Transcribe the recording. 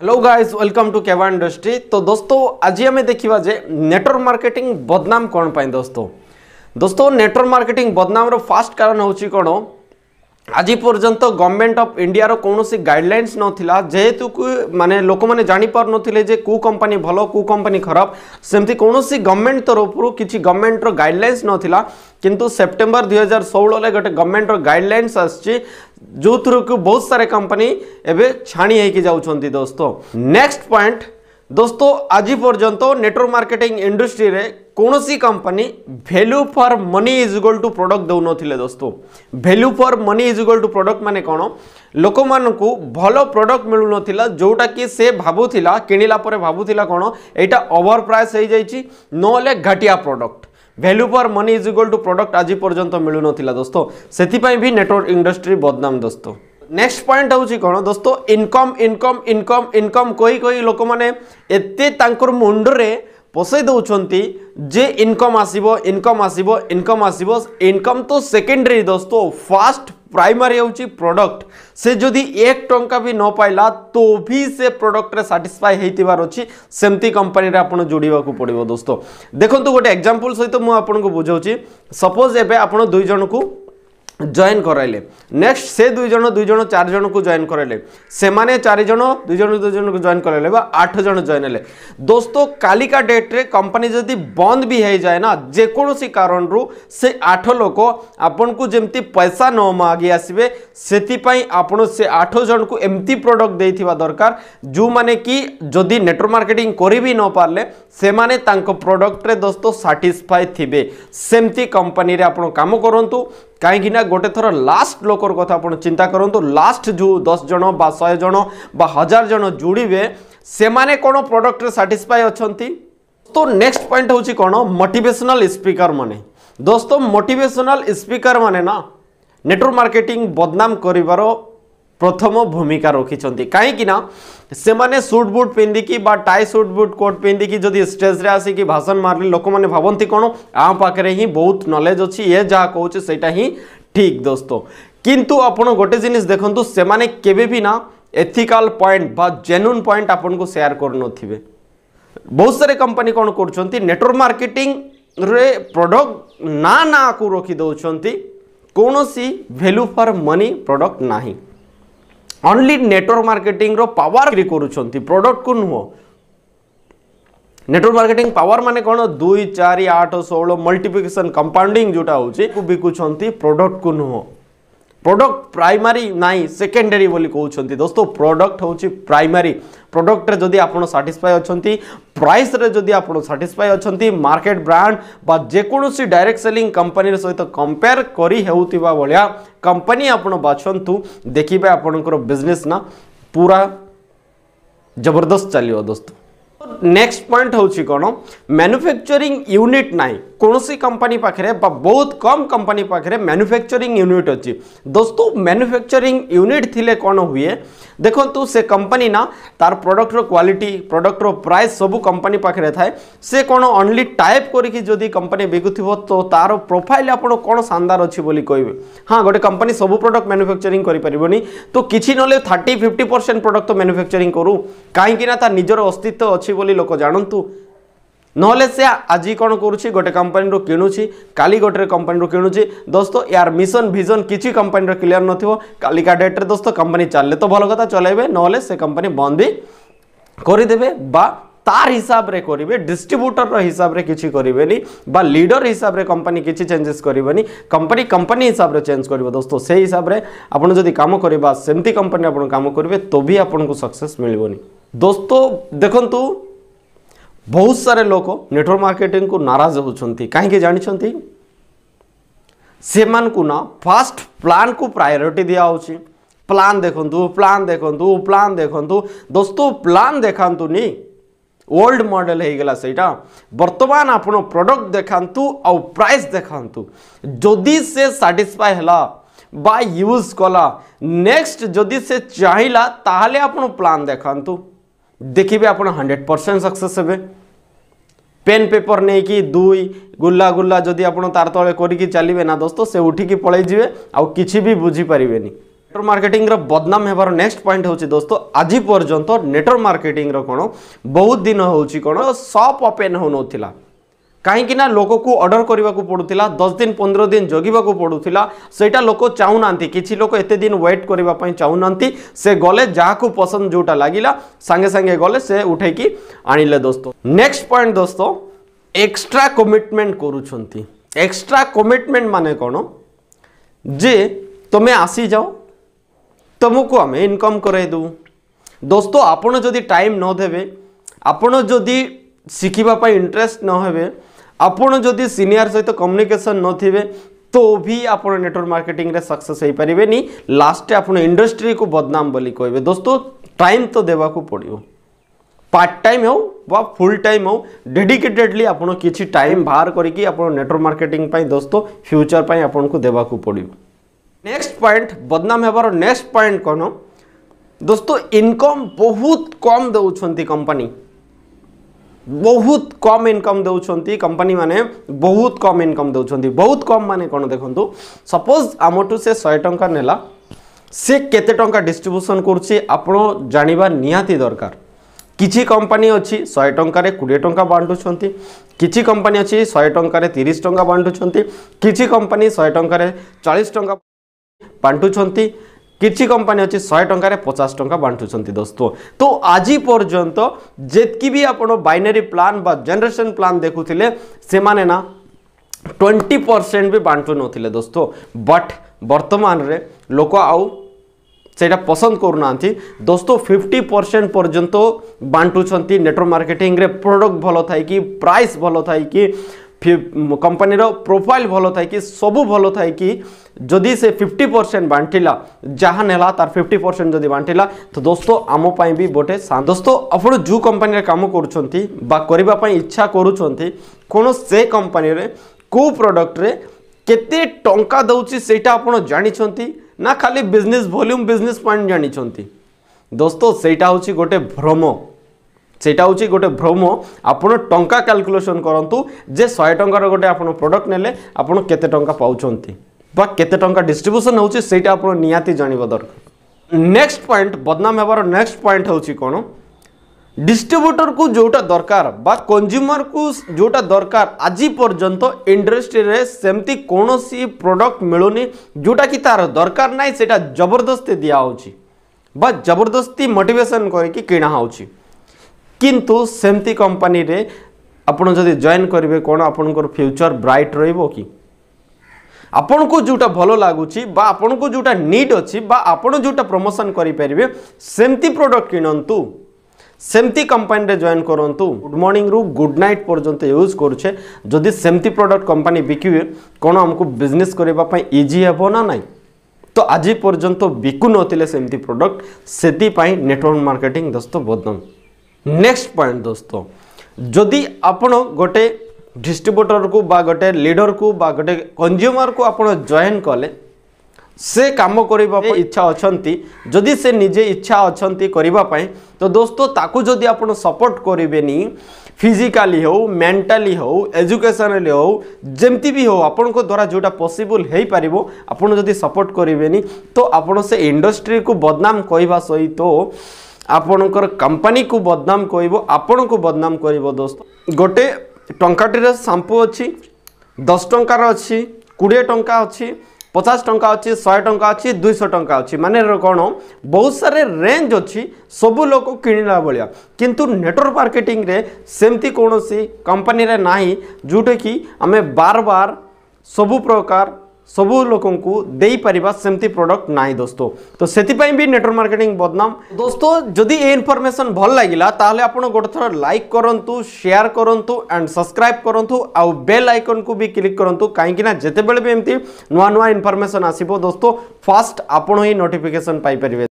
hello guys welcome to Keva industry तो दोस्तों आज आम देखा जे नेटवर्क मार्केटिंग बदनाम कौन पाई दोस्तों दोस्तों नेटवर्क मार्केटिंग बदनाम फास्ट कारण हूँ कौन আজি পর্যন্ত গভর্নমেন্ট অফ ইন্ডিয়ার কৌশি গাইডলাইন্স নথিলা যেহেতু মানে লোক মানে জাঁপার নথিলে যে কু কোম্পানি ভালো কু কোম্পানি খারাপ সেমতি কৌশি গভর্নমেন্ট তরফর কিছু গভর্নমেন্টর গাইডলাইন্স নথিলা কিন্তু সেপ্টেম্বর দুই হাজার ষোহলে গোটে গভর্নমেন্টর গাইডলাইন্স আসছে ଯେଉଁଥିରୁକି ବହୁତ ସାରା କମ୍ପାନୀ ଏବେ ଛାଣି ହେଇକି ଯାଉଛନ୍ତି ଦୋସ୍ତ ନେକ୍ସଟ ପଏଣ୍ଟ ଦୋସ୍ତ ଆଜି ପର୍ଯ୍ୟନ୍ତ ନେଟୱାର୍କ ମାର୍କେଟିଂ ଇଣ୍ଡଷ୍ଟ୍ରିରେ कौनसी company value for money is equal to product देउनथिले दोस्तों value for money is equal to product माने कोन लोक मानक भल प्रडक्ट मिलू ना जोटा कि से भावुला किणला भावुला कौन यहाँ ओवर प्राइस हो जाए ना घाटिया product value for money is equal to product आज पर्यटन मिलू ना दोस्तों से भी नेटवर्क इंडस्ट्री बदनाम दोस्तों नेक्स्ट पॉइंट हूँ कौन दोस्तों इनकम इनकम इनकम इनकम कही कही लोक मैंने एत मुंडे ପୋଷେଇ ଦେଉଛନ୍ତି जे इनकम ଆସିବ इनकम ଆସିବ इनकम ଆସିବ इनकम तो सेकेंडरी दोस्तों फास्ट प्राइमरी हूँ प्रोडक्ट से जदि एक टंका भी न पाइला तो भी से प्रडक्ट साटिस्फाई होतार अच्छी सेमती कंपानी आप जोड़ा पड़ो दोस्तों देखो गोटे एक्जामपल सहित तो मुझे बुझाऊँ सपोज एवं आप दुईज को জয়েন କରାଇଲେ ନେକ୍ସଟ ସେ ଦୁଇ ଜଣ ଦୁଇ ଜଣ ଚାରି ଜଣକୁ ଜଏନ୍ କରାଇଲେ ସେମାନେ ଚାରି ଜଣ ଦୁଇ ଜଣ ଦୁଇ ଜଣକୁ ଜଏନ୍ କରାଇଲେ ବା ଆଠ ଜଣ ଜଏନ୍ ହେଲେ ଦୋସ୍ତ କାଲିକା ଡେଟ୍ରେ କମ୍ପାନୀ ଯଦି ବନ୍ଦ ବି ହେଇଯାଏ ନା ଯେକୌଣସି କାରଣରୁ ସେ ଆଠ ଲୋକ ଆପଣଙ୍କୁ ଯେମିତି ପଇସା ନ ମାଗି ଆସିବେ ସେଥିପାଇଁ ଆପଣ ସେ ଆଠ ଜଣକୁ ଏମିତି ପ୍ରଡ଼କ୍ଟ ଦେଇଥିବା ଦରକାର ଯେଉଁମାନେ କି ଯଦି ନେଟୱାର୍କ ମାର୍କେଟିଂ କରିବି ନ ପାରିଲେ ସେମାନେ ତାଙ୍କ ପ୍ରଡ଼କ୍ଟରେ ଦୋସ୍ତ ସାଟିସ୍ଫାଏ ଥିବେ ସେମିତି କମ୍ପାନୀରେ ଆପଣ କାମ କରନ୍ତୁ কাহিঁকিনা গোটে থর লাস্ট লোকর কথা আপনার চিন্তা করতু লাস্ট যে দশ জন বা শহে জন বা হাজার জন যোড়বে সে কোণ প্রডক্টরে স্যাটিসফাই অনেক তো নেক্সট পয়েন্ট হচ্ছে কোণ মোটিভেশনাল স্পিকর মানে দোস্ত মোটিভেশনাল স্পিকর মানে না নেটওয়ার্ক মার্কেটিং বদনাম করবার प्रथम भूमिका रखिंट कहीं सुट बुट पिंधिकी टाई सुट बुट कोट पिंधिकी जदि स्टेज रे आसिक भाषण मारे लोक मैंने भावती कौन आम पाखे हिं बहुत नलेज अच्छी ये जहाँ कहे से ठीक दोस्तों किंतु आपड़ गोटे जिनस देखूँ से मैंने केवी ना एथिकाल पॉइंट जेन्युन पॉइंट आपन को सेयार कर बहुत सारे कंपनी कौन करेटवर्क मार्केटिंग प्रडक्ट ना ना को रखिदे कौन सी भैल्यू फर मनी प्रडक्ट नहीं অনলি নেটওয়ার্ক মার্কেটিংর ପାୱାର ବିକ୍ରି କରୁଛନ୍ତି ପ୍ରଡ଼କ୍ଟକୁ ନୁହଁ নেটওয়ার্ক মার্কেটিং পাওয়ার মানে কোণ দুই চারি আট ষোল মল্টিপ্লিকেসন কম্পাউন্ডিং যেটা হচ্ছে বিকুচার প্রডক্টকু নুহ प्रोडक्ट प्राइमरी ना सेकेंडेरी बोली कौन दोस्तों प्रोडक्ट हूँ प्राइमरी प्रोडक्ट रे जदि आपड़ साटिस्फाई अच्छा प्राइस रे जदि आपड़ साटिस्फाई अच्छा मार्केट ब्रांड बा जेकोसी डायरेक्ट सेलिंग कंपनी सहित कंपेयर करी कंपनी आपड़ बाछतु देखिए आपणकर बिजनेस ना पूरा जबरदस्त चलो दोस्तों নেক্সট পয়েন্ট হচ্ছে কোণ ম্যানুফ্যাকচরিং ইউনিট নাই কোণী কোম্পানি পাখে বা বহুত কম কোম্পানি পাখে ম্যানুফ্যাকচরিং ইউনিট অছি দোস্ত ম্যানুফ্যাকচরিং ইউনিট থিলে কোণ হুয়ে দেখন্তু সে কোম্পানি না তার প্রডক্টর কোয়ালিটি প্রডক্টর প্রাইস সবু কোম্পানি পাখে থাকে সে কোণ অনলি টাইপ করিকি যদি কোম্পানি বিকুথিব তো তার প্রোফাইল আপনার কোণ শানদার অছি বলি কইবে হ্যাঁ গোটে কোম্পানি সবু প্রডক্ট ম্যানুফ্যাকচরিং করে পারবনি তো কিছু নলে থার্টি ফিফটি পরসেন্ট প্রডক্ট তো ম্যানুফ্যাকচরিং করু কাইকি না তার নিজের অস্তিত্ব অছি ବୋଲି ଲୋକ ଜାଣନ୍ତୁ নহলে সে আজি কোণ করুছি গোটে কোম্পানি কিণুছি কালি গোটে কোম্পানি কিণুছি দোস্ত ইয়ার মিশন ভিজন কিছু কোম্পানি ক্লিয়ার নথিব কালিকা ডেট্রে দোস্ত কোম্পানি চাললে তো ভালো কথা চলাইবে নহলে সে কোম্পানি বন্ধ বি করিদেবে বা তার হিসাবরে করবে ডিস্ট্রিব্যুটর হিসাবরে কিছু করবেনি বা লিডর হিসাবরে কোম্পানি কিছু চেঞ্জেস করবেনি কোম্পানি কোম্পানি হিসাবরে চেঞ্জ করবে দোস্ত সেই হিসাবরে আপনার যদি কাম করবা সেমতি কোম্পানি আপনার কাম করবে তো বি আপনার সকসেস মিলবনি दोस्तों देखु बहुत सारे लोक नेटवर्क मार्केटिंग को नाराज होती कहीं जानते से ना फास्ट प्लान को प्रायोरीटी दिखाऊँच प्लान देखु प्लान देखु प्लान देखु दोस्तों प्लान देखा ओल्ड मॉडल होगा सहीटा बर्तमान आप प्रडक्ट देखातु आउ प्राइस देखातु जदि से साटिस्फाए है बा यूज कला नेक्स्ट जदि से चाहिला ताहले आप प्लान देखातु देखिए आप हंड्रेड परसेंट सक्सेस हे पेन पेपर नहीं कि दुई गुल्ला गुल्ला जदि आप तार तले करके चलिए ना दोस्त से उठिकी पलैजे आँच भी बुझीपारे नेटवर्क मार्केटिंग बदनाम होबार नेक्स्ट पॉइंट हूँ दोस्तों आज पर्यंत नेटवर्क मार्केटिंग कौन बहुत दिन हूँ कौन सप ओपेन हो नाला କାହିଁକିନା ଲୋକକୁ ଅର୍ଡ଼ର କରିବାକୁ ପଡ଼ୁଥିଲା ଦଶ ଦିନ ପନ୍ଦର ଦିନ ଜଗିବାକୁ ପଡ଼ୁଥିଲା ସେଇଟା ଲୋକ ଚାହୁଁନାହାନ୍ତି କିଛି ଲୋକ ଏତେ ଦିନ ୱେଟ୍ କରିବା ପାଇଁ ଚାହୁଁନାହାନ୍ତି ସେ ଗଲେ ଯାହାକୁ ପସନ୍ଦ ଯେଉଁଟା ଲାଗିଲା ସାଙ୍ଗେ ସାଙ୍ଗେ ଗଲେ ସେ ଉଠେଇକି ଆଣିଲେ ଦୋସ୍ତ ନେକ୍ସଟ ପଏଣ୍ଟ ଦୋସ୍ତ ଏକ୍ସଟ୍ରା କମିଟମେଣ୍ଟ କରୁଛନ୍ତି ଏକ୍ସଟ୍ରା କମିଟମେଣ୍ଟ ମାନେ କ'ଣ ଯେ ତୁମେ ଆସିଯାଅ ତୁମକୁ ଆମେ ଇନକମ୍ କରାଇ ଦେବୁ ଦୋସ୍ତ ଆପଣ ଯଦି ଟାଇମ୍ ନ ଦେବେ ଆପଣ ଯଦି ଶିଖିବା ପାଇଁ ଇଣ୍ଟରେଷ୍ଟ ନ ହେବେ आपड़ी सिनियर सहित कम्युनिकेसन କମ୍ୟୁନିକେସନ୍ तो भी आप नेटवर्क मार्केटिंग रे सक्सेस हो पारे लास्ट आप इंडस्ट्री को बदनाम बोली कहे दोस्तों टाइम तो देवा पड़ो पार्ट टाइम हो वा फुल टाइम हो डेडिकेटेडली आप किसी टाइम बाहर करके आप नेटवर्क मार्केटिंग दोस्तों फ्यूचर पर आपन को पड़ो नेक्स्ट पॉइंट बदनाम हेबार नेक्स्ट पॉइंट कौन दोस्तों इनकम बहुत कम दौरान कंपानी ବହୁତ କମ୍ ଇନକମ୍ ଦେଉଛନ୍ତି କମ୍ପାନୀମାନେ ବହୁତ କମ୍ ଇନକମ୍ ଦେଉଛନ୍ତି ବହୁତ କମ୍ ମାନେ କ'ଣ ଦେଖନ୍ତୁ ସପୋଜ୍ ଆମଠୁ ସେ ଶହେ ଟଙ୍କା ନେଲା ସେ କେତେ ଟଙ୍କା ଡିଷ୍ଟ୍ରିବ୍ୟୁସନ୍ କରୁଛି ଆପଣ ଜାଣିବା ନିହାତି ଦରକାର କିଛି କମ୍ପାନୀ ଅଛି ଶହେ ଟଙ୍କାରେ କୋଡ଼ିଏ ଟଙ୍କା ବାଣ୍ଟୁଛନ୍ତି କିଛି କମ୍ପାନୀ ଅଛି ଶହେ ଟଙ୍କାରେ ତିରିଶ ଟଙ୍କା ବାଣ୍ଟୁଛନ୍ତି କିଛି କମ୍ପାନୀ ଶହେ ଟଙ୍କାରେ ଚାଳିଶ ଟଙ୍କା ବାଣ୍ଟୁଛନ୍ତି কিছু কোম্পানি অছি শহে টাকার পচাশ টাকা বাঁটুছেন দোস্ত তো আজ পর্যন্ত যেতকি বি আপনার বাইনারি প্লান বা জেনারেসন প্লান দেখুলে সে না ଟ୍ୱେଣ୍ଟି ପରସେଣ୍ଟ ବି ବାଣ୍ଟୁ ନଥିଲେ ଦୋସ୍ତ ବଟ୍ ବର୍ତ୍ତମାନରେ ଲୋକ ଆଉ ସେଇଟା ପସନ୍ଦ କରୁନାହାନ୍ତି ଦୋସ୍ତ ଫିଫ୍ଟି ପରସେଣ୍ଟ ପର୍ଯ୍ୟନ୍ତ ବାଣ୍ଟୁଛନ୍ତି ନେଟୱାର୍କ ମାର୍କେଟିଂରେ ପ୍ରଡ଼କ୍ଟ ଭଲ ଥାଇକି ପ୍ରାଇସ୍ ଭଲ ଥାଇକି କମ୍ପାନୀର ପ୍ରୋଫାଇଲ୍ ଭଲ ଥାଇକି ସବୁ ଭଲ ଥାଇକି ଯଦି ସେ ଫିଫ୍ଟି ପରସେଣ୍ଟ ବାଣ୍ଟିଲା ଯାହା ନେଲା ତାର ଫିଫ୍ଟି ପରସେଣ୍ଟ ଯଦି ବାଣ୍ଟିଲା ତ ଦୋସ୍ତ ଆମ ପାଇଁ ବି ଗୋଟେ ଦୋସ୍ତ ଆପଣ ଯେଉଁ କମ୍ପାନୀରେ କାମ କରୁଛନ୍ତି ବା କରିବା ପାଇଁ ଇଚ୍ଛା କରୁଛନ୍ତି କ'ଣ ସେ କମ୍ପାନୀରେ କେଉଁ ପ୍ରଡ଼କ୍ଟରେ କେତେ ଟଙ୍କା ଦେଉଛି ସେଇଟା ଆପଣ ଜାଣିଛନ୍ତି ନା ଖାଲି ବିଜନେସ୍ ଭଲ୍ୟୁମ୍ ବିଜନେସ୍ ପଏଣ୍ଟ ଜାଣିଛନ୍ତି ଦୋସ୍ତ ସେଇଟା ହେଉଛି ଗୋଟେ ଭ୍ରମ ସେଇଟା ହେଉଛି ଗୋଟେ ଭ୍ରମ ଆପଣ ଟଙ୍କା କ୍ୟାଲକୁଲେସନ୍ କରନ୍ତୁ ଯେ ଶହେ ଟଙ୍କାର ଗୋଟେ ଆପଣ ପ୍ରଡ଼କ୍ଟ ନେଲେ ଆପଣ କେତେ ଟଙ୍କା ପାଉଛନ୍ତି ବା କେତେ ଟଙ୍କା ଡିଷ୍ଟ୍ରିବ୍ୟୁସନ୍ ହେଉଛି ସେଇଟା ଆପଣ ନିହାତି ଜାଣିବା ଦରକାର ନେକ୍ସଟ ପଏଣ୍ଟ ବଦନାମ ହେବାର ନେକ୍ସଟ ପଏଣ୍ଟ ହେଉଛି କ'ଣ ডিস্ট্রিব্যুটরকু যেটা দরকার বা কনজ্যুমরকু যেটা দরকার আজি পর্যন্ত ইন্ডস্ট্রিরে সেমতি কোণী প্রডক্ট মিলুনি যেটা কি তার দরকার নাই সেটা জবরদস্তি দিয়া হচ্ছে বা জবরদস্তি মোটিভেসন করি কিনা হচ্ছে কিন্তু সেমতি কোম্পানিরে আপনার যদি জয়েন করবে কোণ আপনার ଫ୍ୟୁଚର୍ ব্রাইট ରହିବ কি আপনার যেটা ভালো লাগুছি বা আপনার যেটা নিড ଅଛି আপনার যেটা প্রমোশন করে କରିପାରିବେ সেমতি প্রডক্ট କିଣନ୍ତୁ সেমতি কোম্পানিরে জয়েন করতু গুড মর্নিং রু গুড নাইট পর্যন্ত ইউজ করছে যদি সেমতি প্রডক্ট কোম্পানি বিকিবে কোণ আমি বিজনেস করা ইজি হব না নাই তো আজি পর্যন্ত বিকু নলে সেমতি প্রডক্ট সেপাই নেটওয়ার্ক মার্কেটিং দোস্ত বদনাম नेक्स्ट पॉइंट दोस्तों जदि आप गोटे डिस्ट्रब्यूटर को बा गोटे लीडर को बा गोटे कंज्यूमर को आप जॉइन कले से कम करने इच्छा अच्छा जदि से निजे इच्छा अच्छा तो दोस्तों ताकू जदि आप सपोर्ट करें फिजिकाली हो मेंटाली हो एजुकेशनली हो जमती भी हो आपण द्वारा जोटा पॉसिबल हो पार आपड़ जदि सपोर्ट करें तो आप इंडस्ट्री को बदनाम कहवा सहित तो, ଆପଣଙ୍କର କମ୍ପାନୀକୁ ବଦନାମ କରିବ ଆପଣଙ୍କୁ ବଦନାମ କରିବ ଦୋସ୍ତ ଗୋଟେ ଟଙ୍କାଟିର ସାମ୍ପୁ ଅଛି ଦଶ ଟଙ୍କାର ଅଛି କୋଡ଼ିଏ ଟଙ୍କା ଅଛି ପଚାଶ ଟଙ୍କା ଅଛି ଶହେ ଟଙ୍କା ଅଛି ଦୁଇଶହ ଟଙ୍କା ଅଛି ମାନେ କ'ଣ ବହୁତ ସାରା ରେଞ୍ଜ ଅଛି ସବୁ ଲୋକ କିଣିଲା ଭଳିଆ କିନ୍ତୁ ନେଟୱାର୍କ ମାର୍କେଟିଂରେ ସେମିତି କୌଣସି କମ୍ପାନୀରେ ନାହିଁ ଯେଉଁଟାକି ଆମେ ବାର ବାର ସବୁ ପ୍ରକାର सब लोक देपर सेमती प्रडक्ट ना दोस्तों तो से भी नेटवर्क मार्केटिंग बदनाम दोस्तों जदि ये इनफर्मेसन भल लगला आप गोटे थर लाइक करूँ सेयार करूँ एंड सब्सक्राइब करूँ आउ बेल आइकन को भी क्लिक करूँ कहीं जिते बेले भी एमती नुआ नुआ इनफर्मेसन आसो दोस्तों फास्ट आपण ही नोटिफिकेसन पाइपर